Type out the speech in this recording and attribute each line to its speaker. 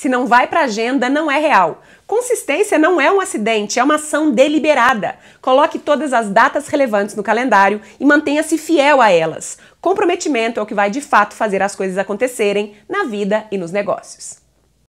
Speaker 1: Se não vai para agenda, não é real. Consistência não é um acidente, é uma ação deliberada. Coloque todas as datas relevantes no calendário e mantenha-se fiel a elas. Comprometimento é o que vai de fato fazer as coisas acontecerem na vida e nos negócios.